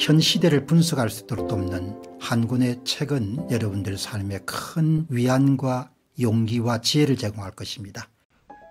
현 시대를 분석할 수 있도록 돕는 한군의 책은 여러분들 삶에 큰 위안과 용기와 지혜를 제공할 것입니다.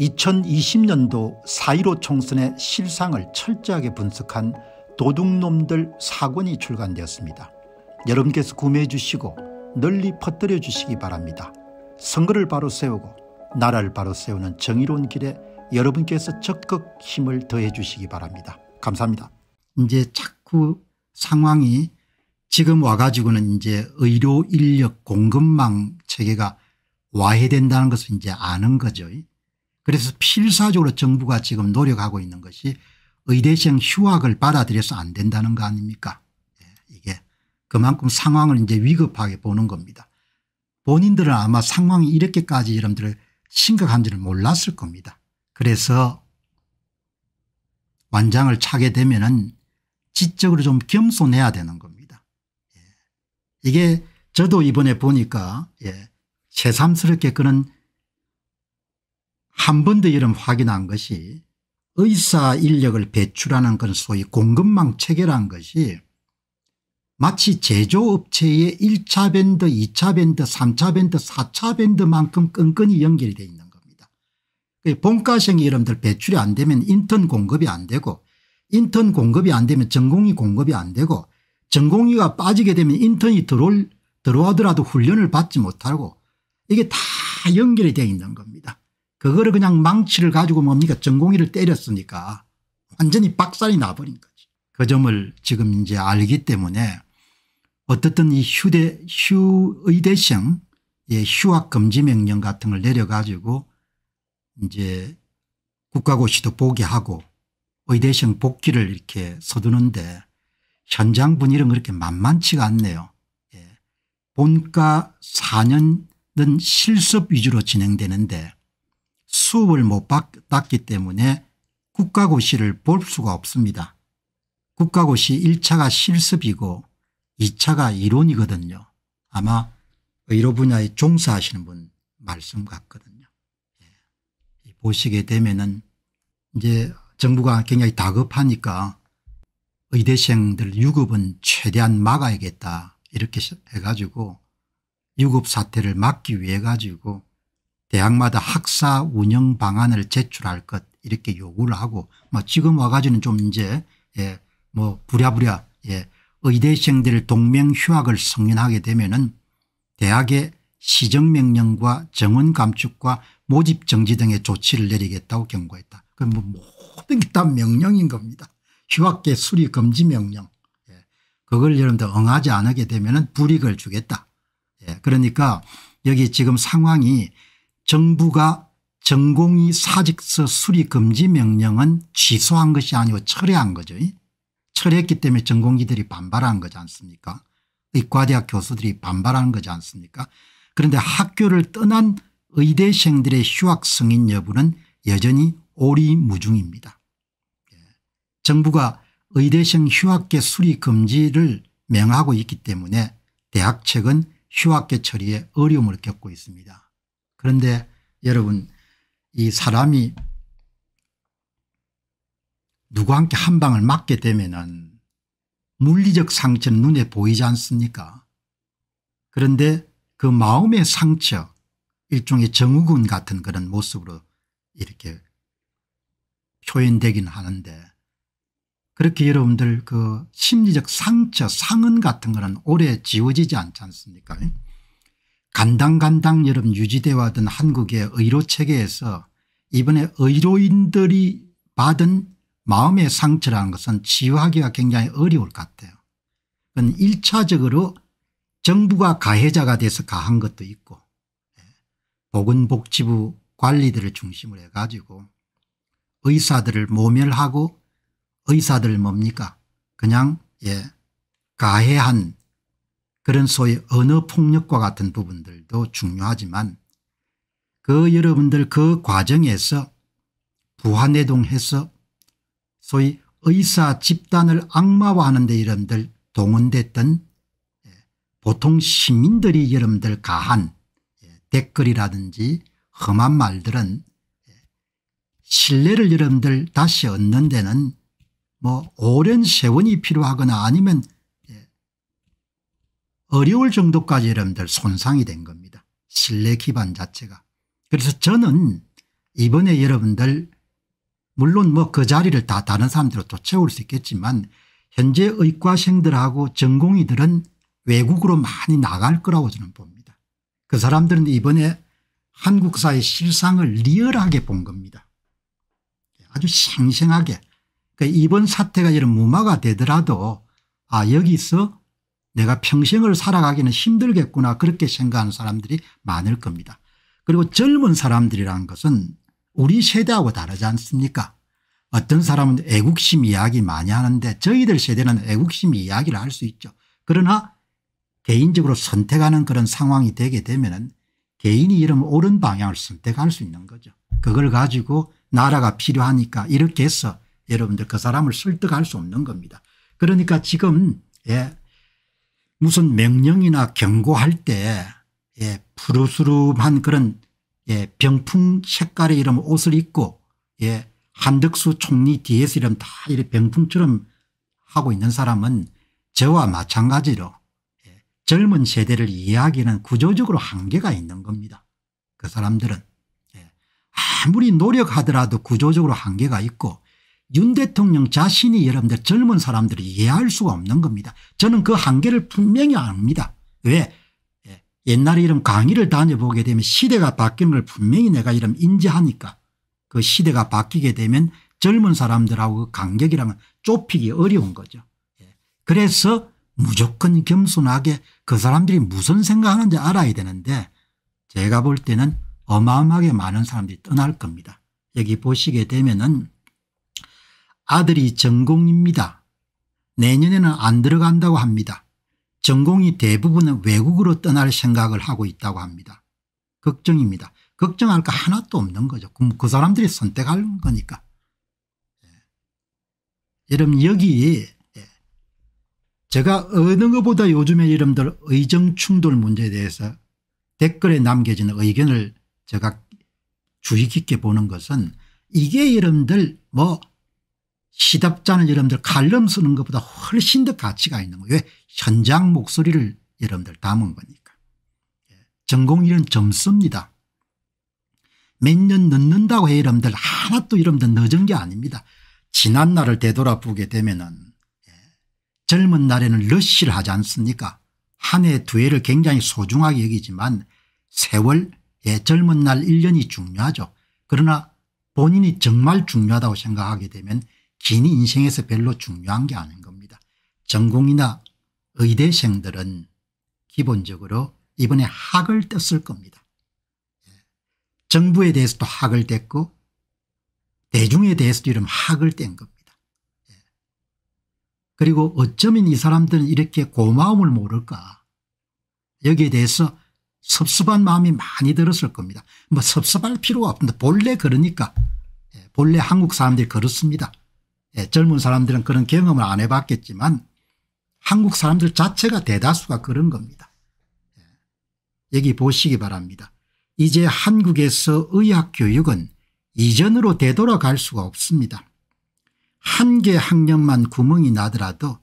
2020년도 4.15 총선의 실상을 철저하게 분석한 도둑놈들 사권이 출간되었습니다. 여러분께서 구매해 주시고 널리 퍼뜨려 주시기 바랍니다. 선거를 바로 세우고 나라를 바로 세우는 정의로운 길에 여러분께서 적극 힘을 더해 주시기 바랍니다. 감사합니다. 이제 자꾸 상황이 지금 와가지고는 이제 의료 인력 공급망 체계가 와해된다는 것을 이제 아는 거죠. 그래서 필사적으로 정부가 지금 노력하고 있는 것이 의대생 휴학을 받아들여서 안 된다는 거 아닙니까 예, 이게 그만큼 상황을 이제 위급하게 보는 겁니다. 본인들은 아마 상황이 이렇게까지 여러분들을 심각한 줄을 몰랐을 겁니다. 그래서 완장을 차게 되면 은 지적으로 좀 겸손해야 되는 겁니다. 예. 이게 저도 이번에 보니까 예. 새삼스럽게 그는 한번더 이름 확인한 것이 의사 인력을 배출하는 건 소위 공급망 체계란 것이 마치 제조업체의 1차 밴드 2차 밴드 3차 밴드 4차 밴드만큼 끈끈히 연결이 되어 있는 겁니다. 그 본가생 이름들 배출이 안 되면 인턴 공급이 안 되고 인턴 공급이 안 되면 전공이 공급이 안 되고 전공이가 빠지게 되면 인턴이 들어올, 들어오더라도 훈련을 받지 못하고 이게 다 연결이 되어 있는 겁니다. 그거를 그냥 망치를 가지고 뭡니까 전공이를 때렸으니까 완전히 박살이 나버린 거지. 그 점을 지금 이제 알기 때문에 어떻든 이 휴대 휴의대생 예, 휴학 금지 명령 같은 걸 내려 가지고 이제 국가고시도 보게 하고 의대생 복귀를 이렇게 서두는데 현장 분위기는 그렇게 만만치가 않네요. 예. 본과 4년은 실습 위주로 진행되는데 수업을 못 받았기 때문에 국가고시를 볼 수가 없습니다. 국가고시 1차가 실습이고 2차가 이론이거든요. 아마 의료 분야에 종사하시는 분 말씀 같거든요. 예. 보시게 되면은 이제 정부가 굉장히 다급하니까 의대생들 유급은 최대한 막아야겠다 이렇게 해가지고 유급 사태를 막기 위해 가지고 대학마다 학사 운영 방안을 제출할 것 이렇게 요구를 하고 뭐 지금 와가지는좀 이제 예뭐 부랴부랴 예 의대생들 동맹 휴학을 승인하게 되면은 대학의 시정명령과 정원 감축과 모집 정지 등의 조치를 내리겠다고 경고했다. 그럼 뭐 모든 게다 명령인 겁니다. 휴학계 수리 금지 명령. 예. 그걸 여러분들 응하지 않게 되면 불이익을 주겠다. 예. 그러니까 여기 지금 상황이 정부가 전공이 사직서 수리 금지 명령은 취소한 것이 아니고 철회한 거죠. 철회했기 때문에 전공기들이 반발한 거지 않습니까 의과대학 교수들이 반발하 거지 않습니까 그런데 학교를 떠난 의대생들의 휴학 승인 여부는 여전히 오리무중입니다. 예. 정부가 의대생 휴학계 수리 금지를 명하고 있기 때문에 대학 측은 휴학계 처리에 어려움을 겪고 있습니다. 그런데 여러분 이 사람이 누구와 함께 한 방을 맞게 되면은 물리적 상처는 눈에 보이지 않습니까 그런데 그 마음의 상처 일종의 정우군 같은 그런 모습으로 이렇게 초연되긴 하는데 그렇게 여러분들 그 심리적 상처 상은 같은 거는 오래 지워지지 않지 않습니까 예? 간당간당 여러분 유지되어 왔던 한국의 의료체계에서 이번에 의료인들이 받은 마음의 상처라는 것은 치유하기가 굉장히 어려울 것 같아요. 그건 1차적으로 정부가 가해자가 돼서 가한 것도 있고 예? 보건복지부 관리들을 중심으로 해가지고 의사들을 모멸하고 의사들 뭡니까 그냥 예 가해한 그런 소위 언어폭력과 같은 부분들도 중요하지만 그 여러분들 그 과정에서 부한내동해서 소위 의사 집단을 악마화하는 데 여러분들 동원됐던 예, 보통 시민들이 여러분들 가한 예, 댓글이라든지 험한 말들은 신뢰를 여러분들 다시 얻는 데는 뭐 오랜 세월이 필요하거나 아니면 예, 어려울 정도까지 여러분들 손상이 된 겁니다. 신뢰 기반 자체가. 그래서 저는 이번에 여러분들 물론 뭐 그 자리를 다 다른 사람들로 또 채울 수 있겠지만 현재 의과생들하고 전공의들은 외국으로 많이 나갈 거라고 저는 봅니다. 그 사람들은 이번에 한국사의 실상을 리얼하게 본 겁니다. 아주 생생하게 그 이번 사태가 이런 무마가 되더라도 아 여기서 내가 평생을 살아가기는 힘들겠구나 그렇게 생각하는 사람들이 많을 겁니다. 그리고 젊은 사람들이라는 것은 우리 세대하고 다르지 않습니까 어떤 사람은 애국심 이야기 많이 하는데 저희들 세대는 애국심 이야기를 할 수 있죠. 그러나 개인적으로 선택하는 그런 상황이 되게 되면 은 개인이 이런 옳은 방향을 선택할 수 있는 거죠. 그걸 가지고 나라가 필요하니까 이렇게 해서 여러분들 그 사람을 설득할 수 없는 겁니다. 그러니까 지금 예, 무슨 명령이나 경고할 때 예, 푸르스름한 그런 예, 병풍 색깔의 이런 옷을 입고 예, 한덕수 총리 뒤에서 이런 다 이런 병풍처럼 하고 있는 사람은 저와 마찬가지로 예, 젊은 세대를 이해하기는 구조적으로 한계가 있는 겁니다. 그 사람들은 아무리 노력하더라도 구조적으로 한계가 있고 윤 대통령 자신이 여러분들 젊은 사람들을 이해할 수가 없는 겁니다. 저는 그 한계를 분명히 압니다. 왜? 예, 옛날에 이런 강의를 다녀보게 되면 시대가 바뀌는 걸 분명히 내가 이런 인지하니까 그 시대가 바뀌게 되면 젊은 사람들하고 그 간격이랑은 좁히기 어려운 거죠. 예, 그래서 무조건 겸손하게 그 사람들이 무슨 생각하는지 알아야 되는데 제가 볼 때는 어마어마하게 많은 사람들이 떠날 겁니다. 여기 보시게 되면은 아들이 전공입니다. 내년에는 안 들어간다고 합니다. 전공이 대부분은 외국으로 떠날 생각을 하고 있다고 합니다. 걱정입니다. 걱정할 거 하나도 없는 거죠. 그럼 그 사람들이 선택하는 거니까. 예. 여러분 여기 예. 제가 어느 것보다 요즘에 여러분들 의정 충돌 문제에 대해서 댓글에 남겨진 의견을 제가 주의 깊게 보는 것은 이게 여러분들 뭐시답자은 여러분들 칼럼 쓰는 것보다 훨씬 더 가치가 있는 거예요. 왜? 현장 목소리를 여러분들 담은 거니까. 예. 전공일은 점수입니다. 몇 년 늦는다고 해 여러분들 하나도 여러분들 늦은 게 아닙니다. 지난 날을 되돌아보게 되면은 예. 젊은 날에는 러쉬를 하지 않습니까? 한 해 두 해를 굉장히 소중하게 여기지만 세월 예 젊은 날 1년이 중요하죠. 그러나 본인이 정말 중요하다고 생각하게 되면 긴 인생에서 별로 중요한 게 아닌 겁니다. 전공이나 의대생들은 기본적으로 이번에 학을 뗐을 겁니다. 예. 정부에 대해서도 학을 뗐고 대중에 대해서도 이런 학을 뗀 겁니다. 예. 그리고 어쩌면 이 사람들은 이렇게 고마움을 모를까 여기에 대해서 섭섭한 마음이 많이 들었을 겁니다. 뭐 섭섭할 필요가 없는데 본래 그러니까 예, 본래 한국 사람들이 그렇습니다. 예, 젊은 사람들은 그런 경험을 안 해봤겠지만 한국 사람들 자체가 대다수가 그런 겁니다. 예, 여기 보시기 바랍니다. 이제 한국에서 의학교육은 이전으로 되돌아갈 수가 없습니다. 한 개 학년만 구멍이 나더라도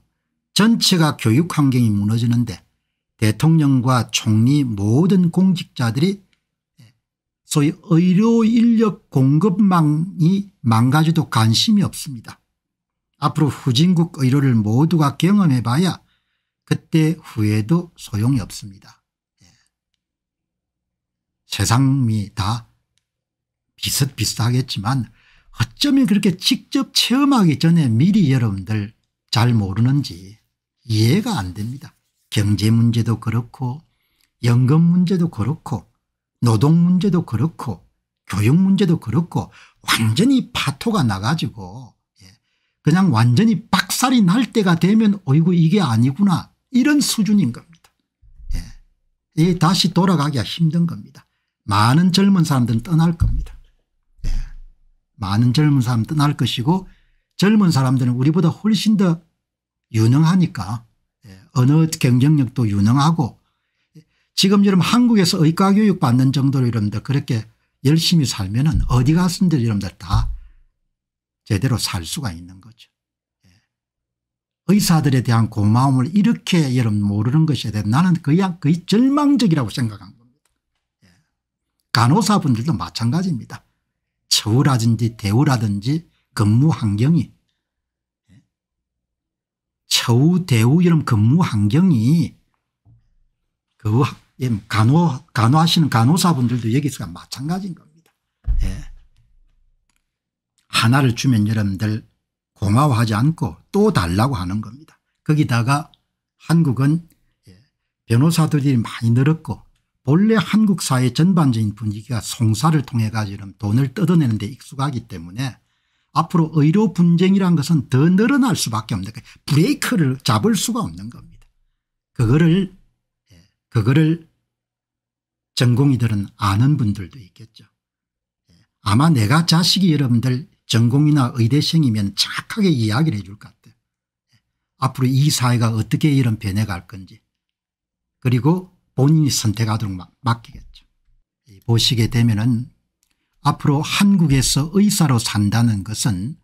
전체가 교육 환경이 무너지는데 대통령과 총리 모든 공직자들이 소위 의료 인력 공급망이 망가져도 관심이 없습니다. 앞으로 후진국 의료를 모두가 경험해 봐야 그때 후회도 소용이 없습니다. 예. 세상이 다 비슷비슷하겠지만 어쩌면 그렇게 직접 체험하기 전에 미리 여러분들 잘 모르는지 이해가 안 됩니다. 경제 문제도 그렇고 연금 문제도 그렇고 노동 문제도 그렇고 교육 문제도 그렇고 완전히 파토가 나가지고 예, 그냥 완전히 박살이 날 때가 되면 어이구 이게 아니구나 이런 수준인 겁니다. 예. 다시 돌아가기가 힘든 겁니다. 많은 젊은 사람들은 떠날 겁니다. 예. 많은 젊은 사람 떠날 것이고 젊은 사람들은 우리보다 훨씬 더 유능하니까 언어 경쟁력도 유능하고 지금 여러분 한국에서 의과교육 받는 정도로 이럽니다. 그렇게 열심히 살면은 어디 갔은지 이러면 다 제대로 살 수가 있는 거죠. 예. 의사들에 대한 고마움을 이렇게 여러분 모르는 것에 대해 나는 거의, 그 거의 그 절망적이라고 생각한 겁니다. 예. 간호사분들도 마찬가지입니다. 처우라든지 대우라든지 근무 환경이 서우 대우 이런 근무 환경이 그 간호 간호하시는 간호사분들도 여기서 마찬가지인 겁니다. 예. 하나를 주면 여러분들 고마워하지 않고 또 달라고 하는 겁니다. 거기다가 한국은 예, 변호사들이 많이 늘었고 본래 한국 사회 전반적인 분위기가 송사를 통해 가지고 돈을 뜯어내는 데 익숙하기 때문에 앞으로 의료 분쟁이란 것은 더 늘어날 수밖에 없는 거예요. 브레이크를 잡을 수가 없는 겁니다. 그거를 예, 그거를 전공의들은 아는 분들도 있겠죠. 예, 아마 내가 자식이 여러분들 전공이나 의대생이면 정하게 이야기를 해줄 것 같아요. 예, 앞으로 이 사회가 어떻게 이런 변해갈 건지 그리고 본인이 선택하도록 맡기겠죠. 보시게 되면 은 앞으로 한국에서 의사로 산다는 것은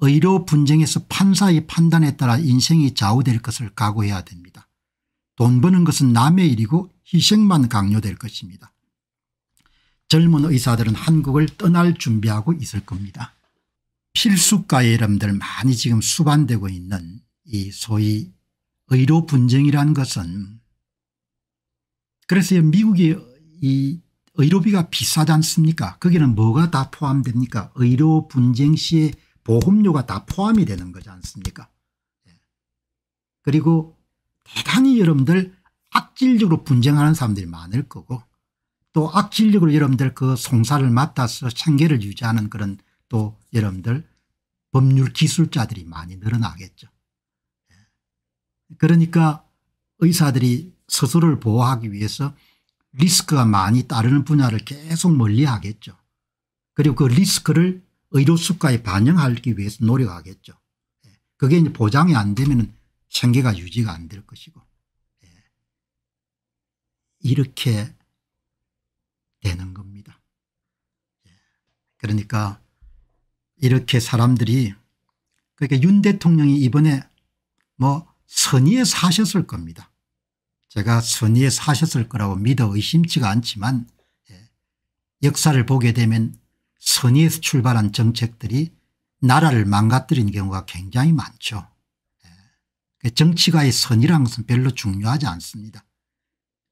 의료 분쟁에서 판사의 판단에 따라 인생이 좌우될 것을 각오해야 됩니다. 돈 버는 것은 남의 일이고 희생만 강요될 것입니다. 젊은 의사들은 한국을 떠날 준비하고 있을 겁니다. 필수과의 이름들 많이 지금 수반되고 있는 이 소위 의료 분쟁이라는 것은 그래서 미국이 이 의료비가 비싸지 않습니까 거기는 뭐가 다 포함됩니까 의료 분쟁 시에 보험료가 다 포함이 되는 거지 않습니까 예. 그리고 대단히 여러분들 악질적으로 분쟁하는 사람들이 많을 거고 또 악질력으로 여러분들 그 송사를 맡아서 생계를 유지하는 그런 또 여러분들 법률 기술자들이 많이 늘어나겠죠. 예. 그러니까 의사들이 스스로를 보호하기 위해서 리스크가 많이 따르는 분야를 계속 멀리하겠죠. 그리고 그 리스크를 의료 수가에 반영하기 위해서 노력하겠죠. 예. 그게 이제 보장이 안 되면 생계가 유지가 안 될 것이고 예. 이렇게 되는 겁니다. 예. 그러니까 이렇게 사람들이 그러니까 윤 대통령이 이번에 뭐 선의에서 하셨을 겁니다. 제가 선의에 사셨을 거라고 믿어 의심치가 않지만 예, 역사를 보게 되면 선의에서 출발한 정책들이 나라를 망가뜨린 경우가 굉장히 많죠. 예, 그 정치가의 선이라는 것은 별로 중요하지 않습니다.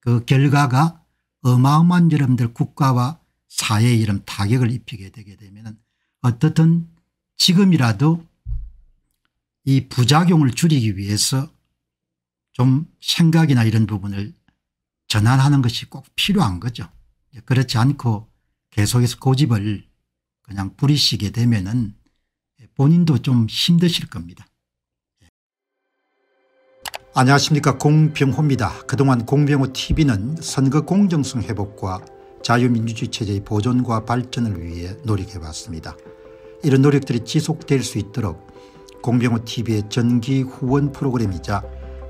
그 결과가 어마어마한 여러분들 국가와 사회에 이런 타격을 입히게 되게 되면 어떻든 지금이라도 이 부작용을 줄이기 위해서 좀 생각이나 이런 부분을 전환하는 것이 꼭 필요한 거죠. 그렇지 않고 계속해서 고집을 그냥 부리시게 되면은 본인도 좀 힘드실 겁니다. 예. 안녕하십니까 공병호입니다. 그동안 공병호 tv는 선거 공정성 회복과 자유민주주의 체제의 보존과 발전을 위해 노력해봤습니다 이런 노력들이 지속될 수 있도록 공병호 tv의 전기 후원 프로그램이자